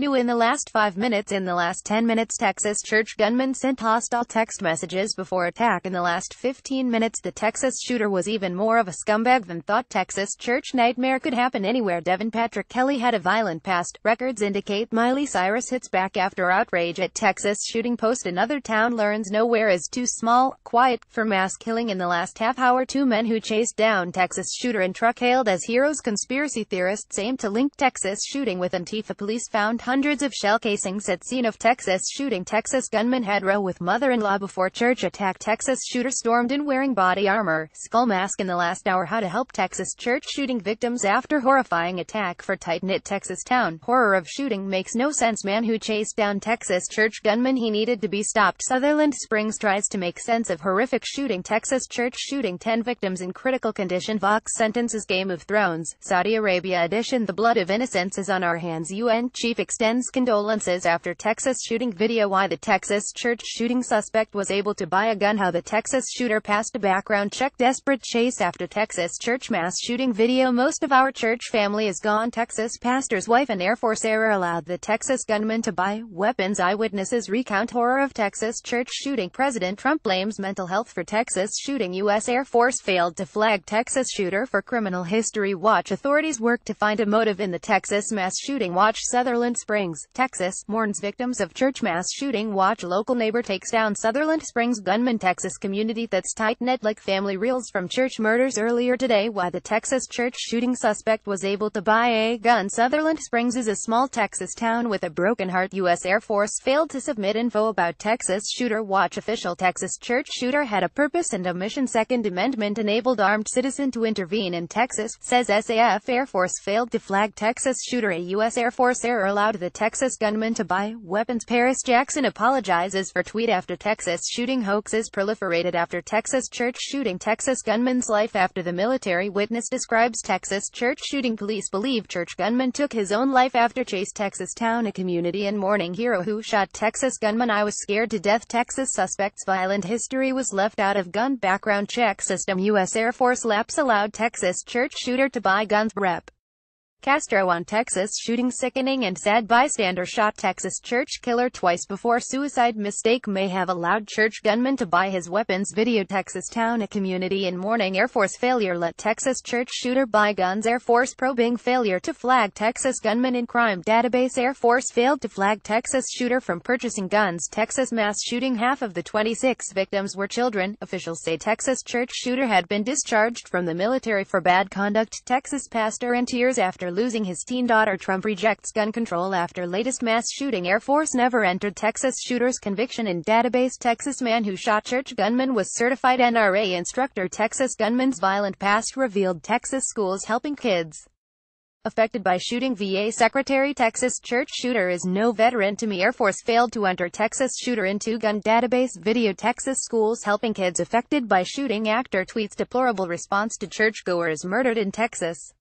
New in the last 5 minutes In the last 10 minutes Texas church gunman sent hostile text messages before attack In the last 15 minutes the Texas shooter was even more of a scumbag than thought Texas church nightmare could happen anywhere Devin Patrick Kelly had a violent past, records indicate Miley Cyrus hits back after outrage at Texas shooting post Another town learns nowhere is too small, quiet, for mass killing In the last half hour two men who chased down Texas shooter and truck hailed as heroes Conspiracy theorists aim to link Texas shooting with Antifa police found hundreds of shell casings at scene of Texas shooting Texas gunman had row with mother-in-law before church attack Texas shooter stormed in wearing body armor, skull mask in the last hour how to help Texas church shooting victims after horrifying attack for tight-knit Texas town. Horror of shooting makes no sense man who chased down Texas church gunman he needed to be stopped Sutherland Springs tries to make sense of horrific shooting Texas church shooting 10 victims in critical condition Vox sentences Game of Thrones, Saudi Arabia edition The blood of innocence is on our hands UN chief extends condolences after Texas shooting video why the Texas church shooting suspect was able to buy a gun how the Texas shooter passed a background check desperate chase after Texas church mass shooting video most of our church family is gone Texas pastor's wife and Air Force error allowed the Texas gunman to buy weapons eyewitnesses recount horror of Texas church shooting President Trump blames mental health for Texas shooting U.S. Air Force failed to flag Texas shooter for criminal history watch authorities work to find a motive in the Texas mass shooting watch Sutherland's. Springs, Texas, mourns victims of church mass shooting. Watch local neighbor takes down Sutherland Springs gunman Texas community that's tight-knit like family reels from church murders earlier today. Why the Texas church shooting suspect was able to buy a gun. Sutherland Springs is a small Texas town with a broken heart. U.S. Air Force failed to submit info about Texas shooter. Watch official Texas church shooter had a purpose and a mission. Second Amendment enabled armed citizen to intervene in Texas, says SAF Air Force failed to flag Texas shooter. A U.S. Air Force error allowed allowed the Texas gunman to buy weapons. Paris Jackson apologizes for tweet after Texas shooting hoaxes proliferated after Texas church shooting Texas gunman's life after the military witness describes Texas church shooting police believe church gunman took his own life after Chase, Texas town a community and mourning hero who shot Texas gunman I was scared to death Texas suspects violent history was left out of gun background check system U.S. Air Force laps allowed Texas church shooter to buy guns rep. Castro on Texas shooting sickening and sad bystander shot Texas church killer twice before suicide mistake may have allowed church gunman to buy his weapons video Texas town a community in mourning Air Force failure let Texas church shooter buy guns Air Force probing failure to flag Texas gunman in crime database Air Force failed to flag Texas shooter from purchasing guns Texas mass shooting half of the 26 victims were children officials say Texas church shooter had been discharged from the military for bad conduct Texas pastor in tears after losing his teen daughter Trump rejects gun control after latest mass shooting Air Force never entered Texas shooter's conviction in database Texas man who shot church gunman was certified NRA instructor Texas gunman's violent past revealed Texas schools helping kids affected by shooting VA Secretary Texas church shooter is no veteran to me Air Force failed to enter Texas shooter into gun database video Texas schools helping kids affected by shooting actor tweets deplorable response to churchgoers murdered in Texas